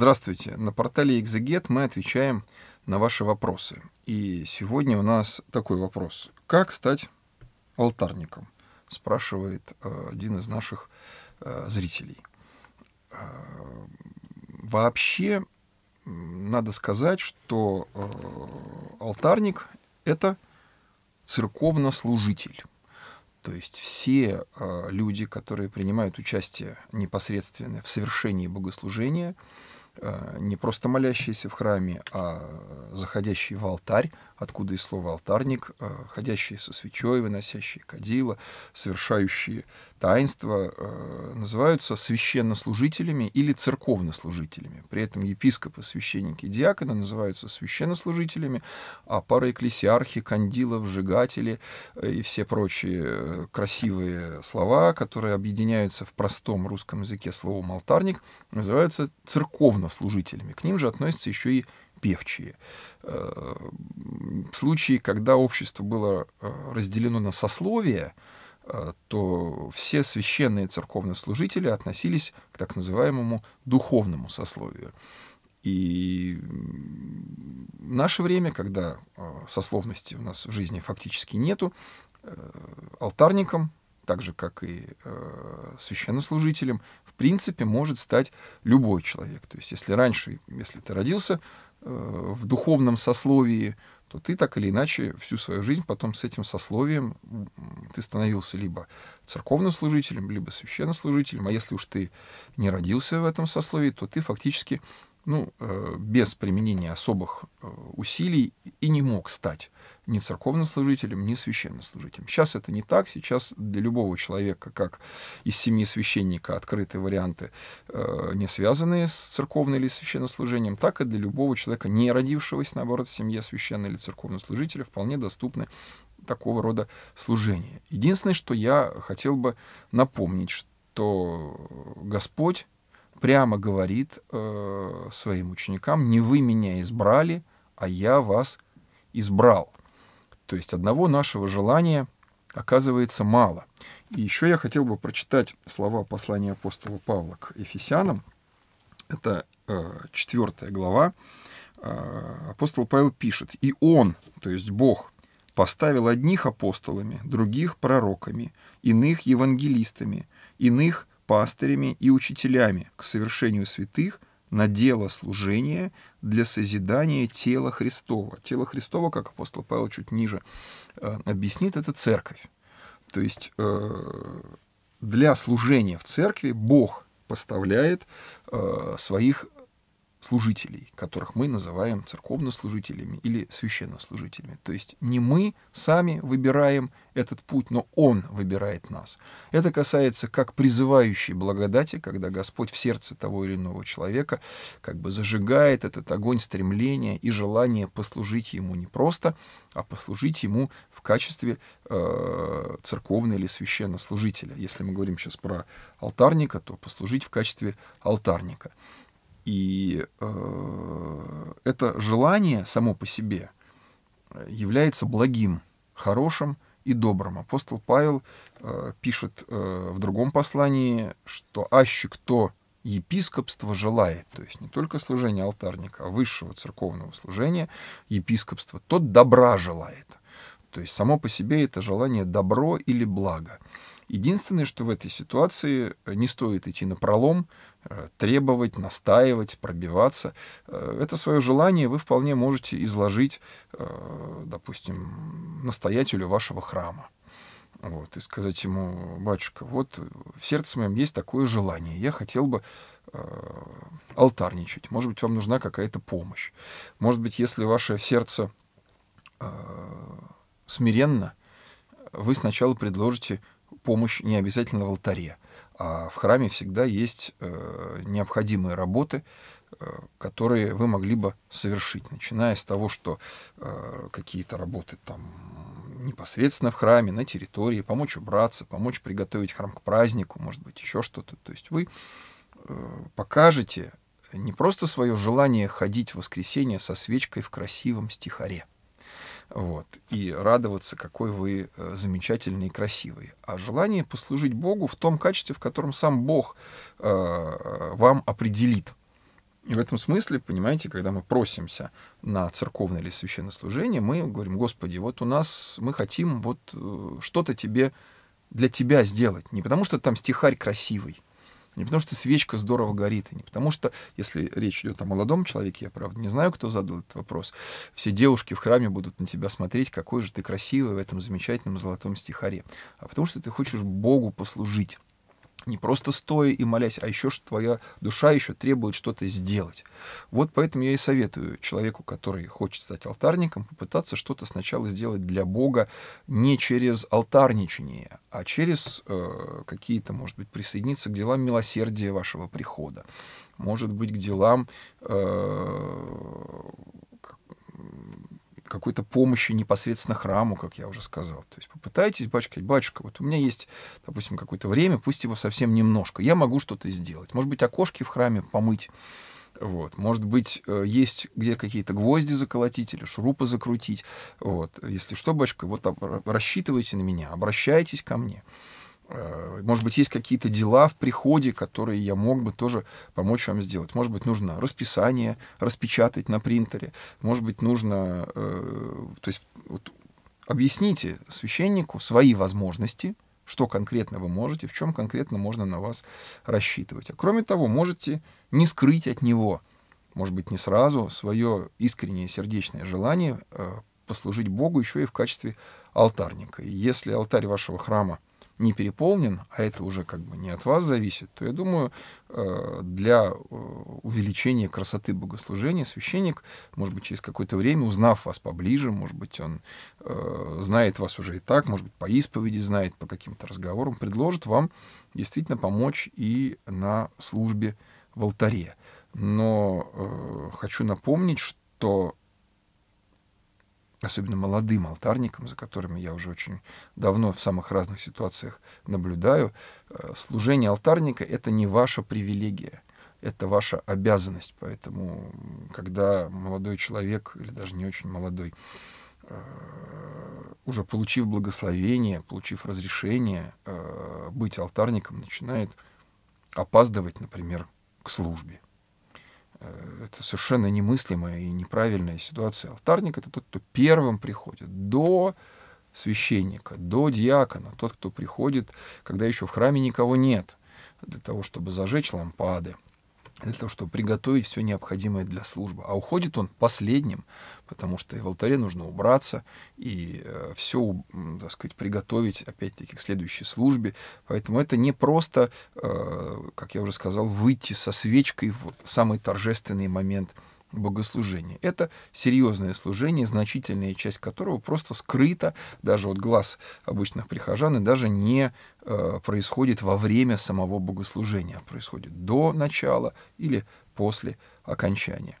Здравствуйте. На портале Exeget мы отвечаем на ваши вопросы. И сегодня у нас такой вопрос. Как стать алтарником? Спрашивает э, один из наших э, зрителей. Э, вообще, надо сказать, что алтарник — это церковнослужитель. То есть все люди, которые принимают участие непосредственно в совершении богослужения, Э, не просто молящиеся в храме, а э, заходящие в алтарь, откуда и слово «алтарник», э, ходящие со свечой, выносящие кадила, совершающие таинства, э, называются священнослужителями или церковнослужителями. При этом епископы, священники диаконы называются священнослужителями, а параэклесиархи, кандилов, сжигатели э, и все прочие красивые слова, которые объединяются в простом русском языке словом «алтарник», называются церковнослужителями. К ним же относятся еще и певчие. Э, случаи, когда общество было э, разделено на сословия, э, то все священные церковнослужители относились к так называемому духовному сословию. И в наше время, когда сословности у нас в жизни фактически нету, алтарникам так же, как и э, священнослужителем, в принципе, может стать любой человек. То есть, если раньше, если ты родился э, в духовном сословии, то ты так или иначе всю свою жизнь потом с этим сословием ты становился либо церковным служителем, либо священнослужителем. А если уж ты не родился в этом сословии, то ты фактически ну, э, без применения особых э, усилий и не мог стать ни церковнослужителем, ни священнослужителем. Сейчас это не так. Сейчас для любого человека, как из семьи священника, открытые варианты, э, не связанные с церковным или священнослужением, так и для любого человека, не родившегося, наоборот, в семье священного или церковнослужителя, вполне доступны такого рода служения. Единственное, что я хотел бы напомнить, что Господь прямо говорит э, своим ученикам, не вы меня избрали, а я вас избрал. То есть одного нашего желания оказывается мало. И еще я хотел бы прочитать слова послания апостола Павла к Ефесянам. Это э, глава. Э, апостол Павел пишет, «И он, то есть Бог, поставил одних апостолами, других пророками, иных евангелистами, иных пастырями и учителями к совершению святых на дело служения для созидания тела Христова. Тело Христова, как апостол Павел чуть ниже э, объяснит, это церковь. То есть э, для служения в церкви Бог поставляет э, своих служителей, которых мы называем церковнослужителями или священнослужителями. То есть не мы сами выбираем этот путь, но Он выбирает нас. Это касается как призывающей благодати, когда Господь в сердце того или иного человека как бы зажигает этот огонь стремления и желания послужить Ему не просто, а послужить Ему в качестве э, церковного или священнослужителя. Если мы говорим сейчас про алтарника, то послужить в качестве алтарника. И э, это желание само по себе является благим, хорошим и добрым. Апостол Павел э, пишет э, в другом послании, что «аще кто епископство желает», то есть не только служение алтарника, а высшего церковного служения, епископство, тот добра желает. То есть само по себе это желание добро или благо. Единственное, что в этой ситуации э, не стоит идти на пролом, э, требовать, настаивать, пробиваться. Э, это свое желание вы вполне можете изложить, допустим, настоятелю вашего храма. Вот, и сказать ему, батюшка, вот в сердце моем есть такое желание, я хотел бы э, алтарничать, может быть, вам нужна какая-то помощь. Может быть, если ваше сердце э, смиренно, вы сначала предложите помощь не обязательно в алтаре, а в храме всегда есть э, необходимые работы, э, которые вы могли бы совершить, начиная с того, что э, какие-то работы там непосредственно в храме, на территории, помочь убраться, помочь приготовить храм к празднику, может быть, еще что-то. То есть вы покажете не просто свое желание ходить в воскресенье со свечкой в красивом стихаре, вот, и радоваться, какой вы э, замечательный и красивый, а желание послужить Богу в том качестве, в котором сам Бог э, вам определит. И в этом смысле, понимаете, когда мы просимся на церковное или священное служение, мы говорим, Господи, вот у нас, мы хотим вот э, что-то тебе, для тебя сделать. Не потому что там стихарь красивый, не потому что свечка здорово горит, и не потому что, если речь идет о молодом человеке, я правда не знаю, кто задал этот вопрос, все девушки в храме будут на тебя смотреть, какой же ты красивый в этом замечательном золотом стихаре, а потому что ты хочешь Богу послужить не просто стоя и молясь, а еще что твоя душа еще требует что-то сделать. Вот поэтому я и советую человеку, который хочет стать алтарником, попытаться что-то сначала сделать для Бога не через алтарничание, а через э, какие-то, может быть, присоединиться к делам милосердия вашего прихода, может быть, к делам э, какой-то помощи непосредственно храму, как я уже сказал. То есть попытайтесь, батюшка, батюшка, вот у меня есть, допустим, какое-то время, пусть его совсем немножко, я могу что-то сделать. Может быть, окошки в храме помыть, вот. Может быть, э, есть где какие-то гвозди заколотить или шурупы закрутить. Вот. Если что, батюшка, вот рассчитывайте на меня, обращайтесь ко мне. Э, может быть, есть какие-то дела в приходе, которые я мог бы тоже помочь вам сделать. Может быть, нужно расписание распечатать на принтере. Может быть, нужно... Э, то есть вот, объясните священнику свои возможности, что конкретно вы можете, в чем конкретно можно на вас рассчитывать. А кроме того, можете не скрыть от него, может быть, не сразу, свое искреннее сердечное желание э, послужить Богу еще и в качестве алтарника. И если алтарь вашего храма – не переполнен, а это уже как бы не от вас зависит, то я думаю, э, для э, увеличения красоты богослужения священник, может быть, через какое-то время, узнав вас поближе, может быть, он э, знает вас уже и так, может быть, по исповеди знает, по каким-то разговорам, предложит вам действительно помочь и на службе в алтаре. Но хочу напомнить, что особенно молодым алтарникам, за которыми я уже очень давно в самых разных ситуациях наблюдаю, э, служение алтарника — это не ваша привилегия, это ваша обязанность. Поэтому, когда молодой человек, или даже не очень молодой, э, уже получив благословение, получив разрешение э, быть алтарником, начинает опаздывать, например, к службе, Э, это совершенно немыслимая и неправильная ситуация. Алтарник — это тот, кто первым приходит, до священника, до диакона, тот, кто приходит, когда еще в храме никого нет, для того, чтобы зажечь лампады, для того, чтобы приготовить все необходимое для службы. А уходит он последним, потому что и в алтаре нужно убраться и э, все, так сказать, приготовить, опять-таки, к следующей службе. Поэтому это не просто, э, как я уже сказал, выйти со свечкой в самый торжественный момент Богослужения. Это серьезное служение, значительная часть которого просто скрыта даже от глаз обычных прихожан и даже не э, происходит во время самого богослужения, а происходит до начала или после окончания.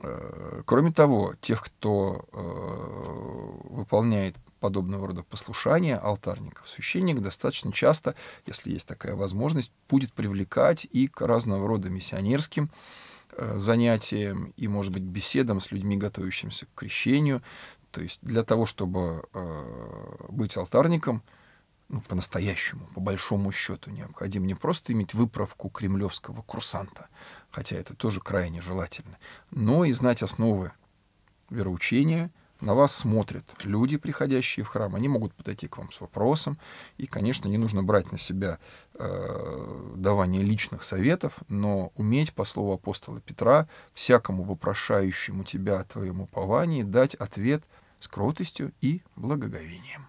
Э, кроме того, тех, кто э, выполняет подобного рода послушания алтарников, священник достаточно часто, если есть такая возможность, будет привлекать и к разного рода миссионерским Э, занятиям и, может быть, беседам с людьми, готовящимися к крещению. То есть для того, чтобы э, быть алтарником, ну, по-настоящему, по большому счету, необходимо не просто иметь выправку кремлевского курсанта, хотя это тоже крайне желательно, но и знать основы вероучения, на вас смотрят люди, приходящие в храм, они могут подойти к вам с вопросом, и, конечно, не нужно брать на себя э, давание личных советов, но уметь, по слову апостола Петра, всякому вопрошающему тебя о твоем уповании дать ответ с кротостью и благоговением.